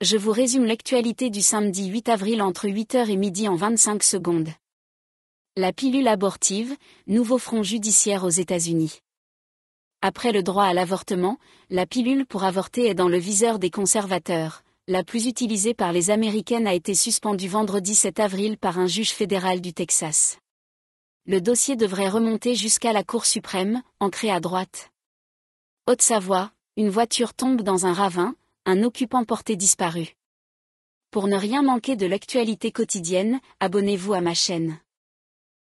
je vous résume l'actualité du samedi 8 avril entre 8h et midi en 25 secondes. La pilule abortive, nouveau front judiciaire aux États-Unis. Après le droit à l'avortement, la pilule pour avorter est dans le viseur des conservateurs. La plus utilisée par les Américaines a été suspendue vendredi 7 avril par un juge fédéral du Texas. Le dossier devrait remonter jusqu'à la Cour suprême, ancrée à droite. Haute-Savoie, une voiture tombe dans un ravin, un occupant porté disparu. Pour ne rien manquer de l'actualité quotidienne, abonnez-vous à ma chaîne.